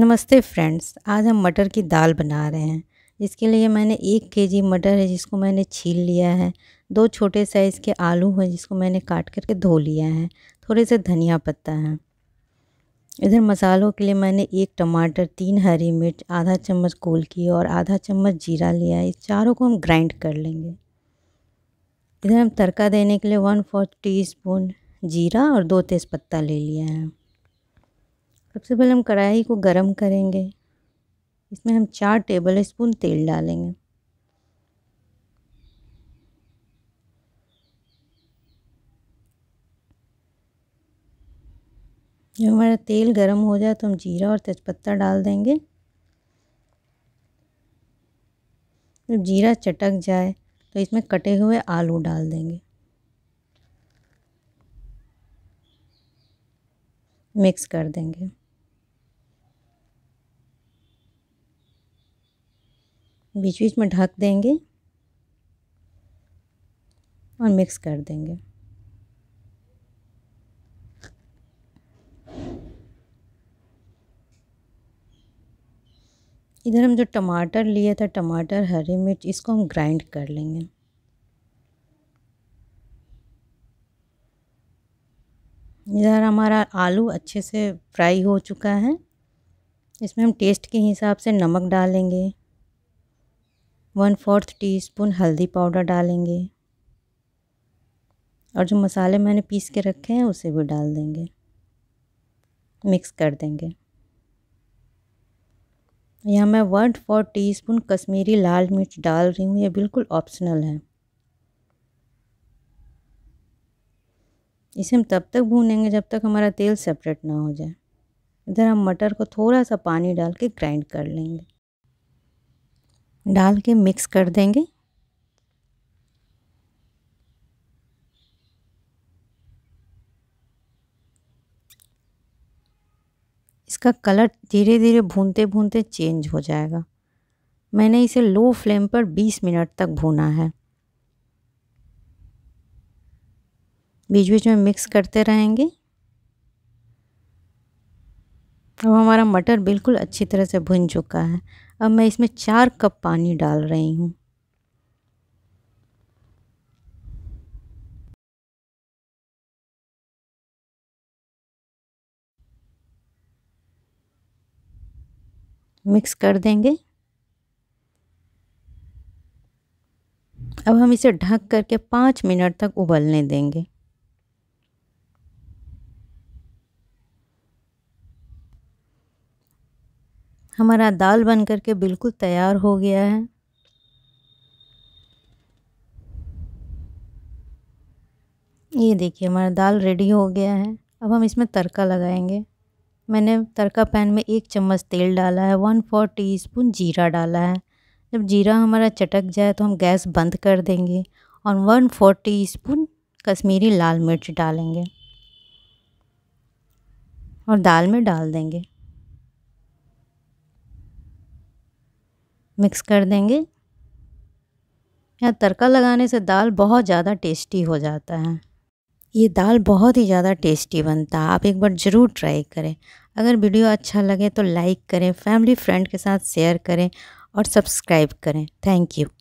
नमस्ते फ्रेंड्स आज हम मटर की दाल बना रहे हैं इसके लिए मैंने एक केजी मटर है जिसको मैंने छील लिया है दो छोटे साइज़ के आलू हैं जिसको मैंने काट करके धो लिया है थोड़े से धनिया पत्ता है इधर मसालों के लिए मैंने एक टमाटर तीन हरी मिर्च आधा चम्मच कोल की और आधा चम्मच जीरा लिया है इस चारों को हम ग्राइंड कर लेंगे इधर हम तड़का देने के लिए वन फोर्थ टी स्पून जीरा और दो पत्ता ले लिया है सबसे पहले हम कढ़ाई को गर्म करेंगे इसमें हम चार टेबल स्पून तेल डालेंगे जब हमारा तेल गरम हो जाए तो हम जीरा और तेज़पत्ता डाल देंगे जब जीरा चटक जाए तो इसमें कटे हुए आलू डाल देंगे मिक्स कर देंगे बीच बीच में ढक देंगे और मिक्स कर देंगे इधर हम जो टमाटर लिए था टमाटर हरी मिर्च इसको हम ग्राइंड कर लेंगे इधर हमारा आलू अच्छे से फ्राई हो चुका है इसमें हम टेस्ट के हिसाब से नमक डालेंगे वन फोर्थ टीस्पून हल्दी पाउडर डालेंगे और जो मसाले मैंने पीस के रखे हैं उसे भी डाल देंगे मिक्स कर देंगे यहाँ मैं वन फोर टीस्पून कश्मीरी लाल मिर्च डाल रही हूँ ये बिल्कुल ऑप्शनल है इसे हम तब तक भूनेंगे जब तक हमारा तेल सेपरेट ना हो जाए इधर हम मटर को थोड़ा सा पानी डाल के ग्राइंड कर लेंगे डाल के मिक्स कर देंगे इसका कलर धीरे धीरे भूनते भूनते चेंज हो जाएगा मैंने इसे लो फ्लेम पर 20 मिनट तक भूना है बीच बीच में मिक्स करते रहेंगे अब हमारा मटर बिल्कुल अच्छी तरह से भुन चुका है अब मैं इसमें चार कप पानी डाल रही हूँ मिक्स कर देंगे अब हम इसे ढक करके पाँच मिनट तक उबलने देंगे हमारा दाल बन कर के बिल्कुल तैयार हो गया है ये देखिए हमारा दाल रेडी हो गया है अब हम इसमें तड़का लगाएंगे मैंने तड़का पैन में एक चम्मच तेल डाला है वन फोर टीस्पून जीरा डाला है जब जीरा हमारा चटक जाए तो हम गैस बंद कर देंगे और one four teaspoon Kashmiri लाल मिर्च डालेंगे और दाल में डाल देंगे मिक्स कर देंगे यहाँ तड़का लगाने से दाल बहुत ज़्यादा टेस्टी हो जाता है ये दाल बहुत ही ज़्यादा टेस्टी बनता है आप एक बार ज़रूर ट्राई करें अगर वीडियो अच्छा लगे तो लाइक करें फैमिली फ्रेंड के साथ शेयर करें और सब्सक्राइब करें थैंक यू